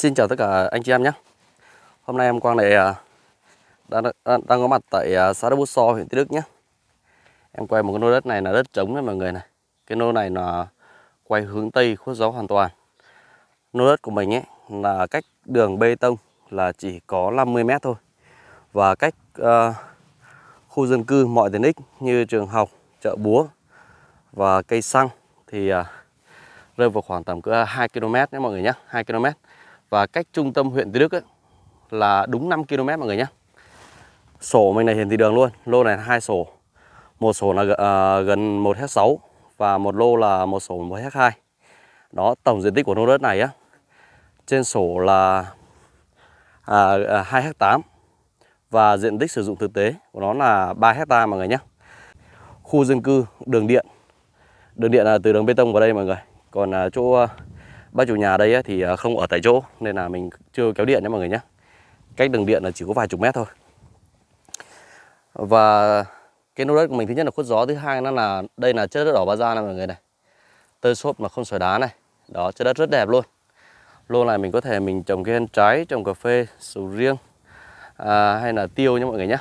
Xin chào tất cả anh chị em nhé Hôm nay em Quang này đang, đang, đang có mặt tại à, xã Đức Bút So, huyện Tuy Đức nhé Em quay một cái nô đất này là đất trống đấy mọi người này Cái nô này là quay hướng Tây khuất gió hoàn toàn Nô đất của mình ấy là cách đường bê tông là chỉ có 50 mét thôi Và cách uh, khu dân cư mọi tiện ích như trường học, chợ búa và cây xăng thì uh, rơi vào khoảng tầm cỡ 2 km nhé mọi người nhé 2 km và cách trung tâm huyện Tuy Đức ấy, là đúng 5 km mọi người nhé sổ mình này hiển thị đường luôn lô này hai sổ một sổ là uh, gần 1 hectare 6 và một lô là một sổ 1 hectare 2 đó tổng diện tích của lô đất này á trên sổ là à, uh, 2 hectare 8 và diện tích sử dụng thực tế của nó là 3 hecta mọi người nhé khu dân cư đường điện đường điện là từ đường bê tông vào đây mọi người còn uh, chỗ à, Bác chủ nhà đây thì à, không ở tại chỗ nên là mình chưa kéo điện nhé mọi người nhé. Cách đường điện là chỉ có vài chục mét thôi. Và cái nô đất của mình thứ nhất là khuất gió, thứ hai nó là đây là chất đất đỏ ba da này mọi người này. Tơi xốp mà không sỏi đá này. Đó, chất đất rất đẹp luôn. Lô này mình có thể mình trồng cây ăn trái, trồng cà phê, sầu riêng à, hay là tiêu nhé mọi người nhé.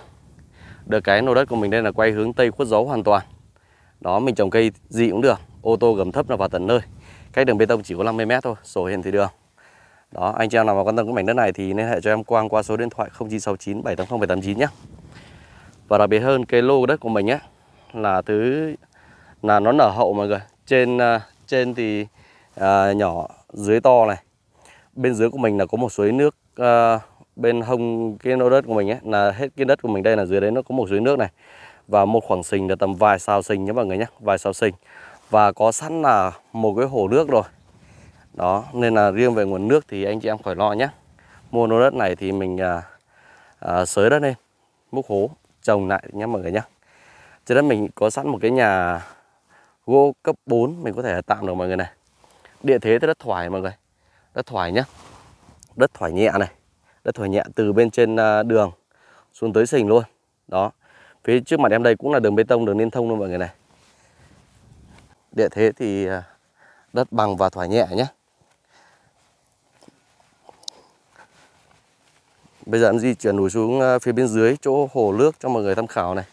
Được cái nô đất của mình đây là quay hướng tây khuất gió hoàn toàn. Đó, mình trồng cây gì cũng được, ô tô gầm thấp là vào tận nơi cách đường bê tông chỉ có 50 m thôi sổ hiền thị đường đó anh chị em nào mà quan tâm cái mảnh đất này thì liên hệ cho em quang qua số điện thoại 0969 780 789 nhé và đặc biệt hơn cái lô đất của mình á là thứ là nó nở hậu mọi người trên à, trên thì à, nhỏ dưới to này bên dưới của mình là có một suối nước à, bên hông cái lô đất của mình ấy là hết cái đất của mình đây là dưới đấy nó có một suối nước này và một khoảng sình là tầm vài sao sình nhé mọi người nhé vài sao sình và có sẵn là một cái hồ nước rồi đó nên là riêng về nguồn nước thì anh chị em khỏi lo nhé mua lô đất này thì mình à, à, sới đất lên múc hố trồng lại nhé mọi người nhé trên đất mình có sẵn một cái nhà gỗ cấp 4 mình có thể tạm được mọi người này địa thế thì đất thoải mọi người đất thoải nhé đất thoải nhẹ này đất thoải nhẹ từ bên trên à, đường xuống tới sình luôn đó phía trước mặt em đây cũng là đường bê tông đường liên thông luôn mọi người này địa thế thì à, đất bằng và thoải nhẹ nhé bây giờ em di chuyển núi xuống à, phía bên dưới chỗ hồ nước cho mọi người tham khảo này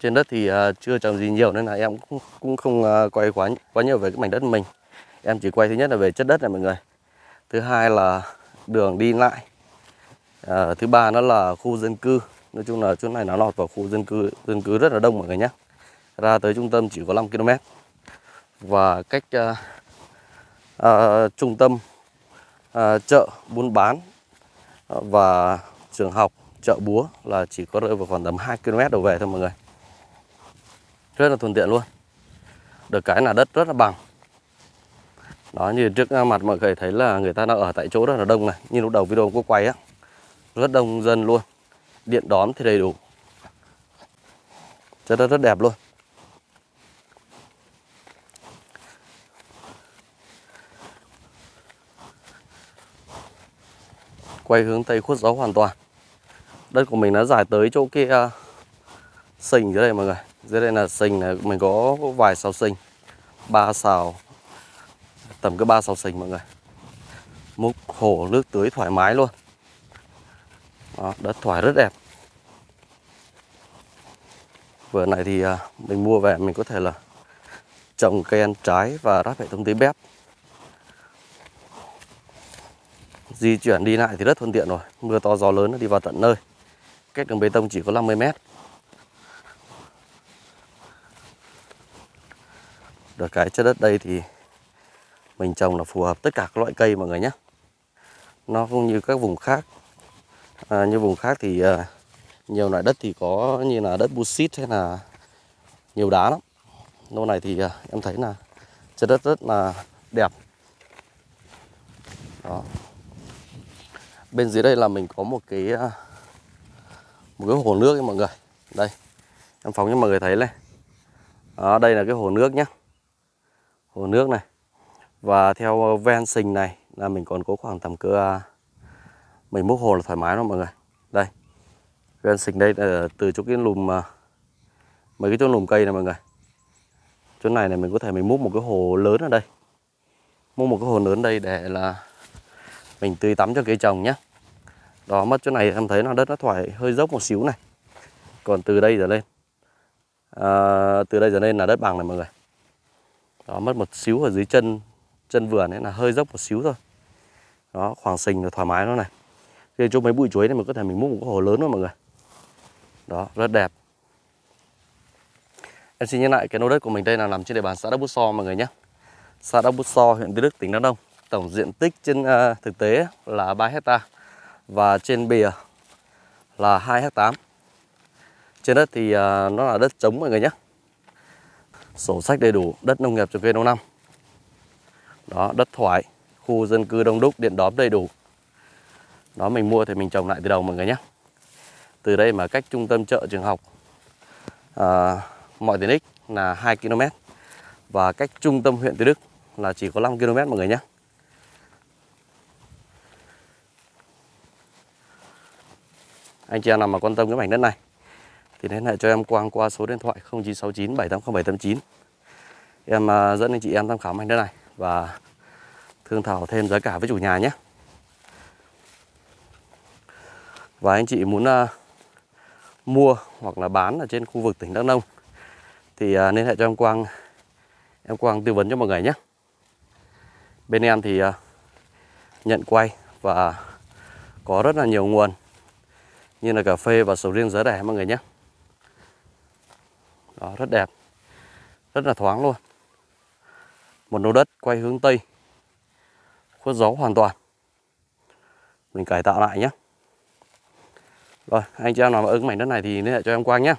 trên đất thì à, chưa trồng gì nhiều nên là em cũng không quay quá quá nhiều về cái mảnh đất mình em chỉ quay thứ nhất là về chất đất này mọi người thứ hai là đường đi lại à, thứ ba nó là khu dân cư nói chung là chỗ này nó lọt vào khu dân cư dân cư rất là đông mọi người nhé ra tới trung tâm chỉ có 5 km và cách uh, uh, trung tâm uh, chợ buôn bán và trường học chợ búa là chỉ có rơi vào khoảng tầm 2 km đổ về thôi mọi người rất là thuận tiện luôn được cái là đất rất là bằng đó như trước mặt mọi người thấy là người ta đang ở tại chỗ rất là đông này như lúc đầu video cũng quay á rất đông dân luôn điện đóm thì đầy đủ rất rất đẹp luôn quay hướng tây khuất gió hoàn toàn đất của mình nó dài tới chỗ kia à, sình dưới đây mọi người dưới đây là sình này mình có vài sào sình ba sào tầm cứ ba sào sình mọi người múc hồ nước tưới thoải mái luôn Đó, đất thoải rất đẹp Vừa này thì à, mình mua về mình có thể là trồng cây ăn trái và đắp hệ thống tưới bếp. Di chuyển đi lại thì rất thuận tiện rồi. Mưa to gió lớn nó đi vào tận nơi. Cách đường bê tông chỉ có 50 mét. Được cái chất đất đây thì mình trồng là phù hợp tất cả các loại cây mọi người nhé. Nó không như các vùng khác. À, như vùng khác thì... À, nhiều loại đất thì có như là đất busit hay là nhiều đá lắm lô này thì à, em thấy là chất đất rất là đẹp đó bên dưới đây là mình có một cái à, một cái hồ nước ấy mọi người đây em phóng cho mọi người thấy này đó, đây là cái hồ nước nhé hồ nước này và theo ven sình này là mình còn có khoảng tầm cỡ mình à, múc hồ là thoải mái đó mọi người đây ven sình đây là từ chỗ cái lùm à, mấy cái chỗ lùm cây này mọi người chỗ này này mình có thể mình múc một cái hồ lớn ở đây múc một cái hồ lớn đây để là mình tưới tắm cho cây trồng nhé đó mất chỗ này em thấy là đất nó thoải hơi dốc một xíu này còn từ đây trở lên à, từ đây trở lên là đất bằng này mọi người đó mất một xíu ở dưới chân chân vườn ấy là hơi dốc một xíu thôi đó khoảng sình là thoải mái nó này thì chỗ mấy bụi chuối này mình có thể mình múc một cái hồ lớn thôi mọi người đó rất đẹp em xin nhắc lại cái lô đất của mình đây là nằm trên địa bàn xã Đắk Bút So mọi người nhé xã Đắk Bút So huyện Tuy Đức tỉnh Đắk Nông tổng diện tích trên uh, thực tế là 3 hecta và trên bìa là 2 hecta trên đất thì uh, nó là đất trống mọi người nhé sổ sách đầy đủ đất nông nghiệp trồng cây lâu năm đó đất thoải khu dân cư đông đúc điện đóm đầy đủ đó mình mua thì mình trồng lại từ đầu mọi người nhé từ đây mà cách trung tâm chợ trường học à, mọi tiện ích là 2 km và cách trung tâm huyện Từ Đức là chỉ có 5 km mọi người nhé. Anh chị em nào mà quan tâm cái mảnh đất này thì liên hệ cho em quang qua số điện thoại 0969 780 Em uh, dẫn anh chị em tham khảo mảnh đất này và thương thảo thêm giá cả với chủ nhà nhé. Và anh chị muốn uh, mua hoặc là bán ở trên khu vực tỉnh Đắk Nông thì à, liên hệ cho em Quang em Quang tư vấn cho mọi người nhé bên em thì à, nhận quay và có rất là nhiều nguồn như là cà phê và sầu riêng giá rẻ mọi người nhé đó rất đẹp rất là thoáng luôn một lô đất quay hướng tây khuất gió hoàn toàn mình cải tạo lại nhé rồi, anh chị em nào mà ứng mảnh đất này thì liên hệ cho em qua nhé.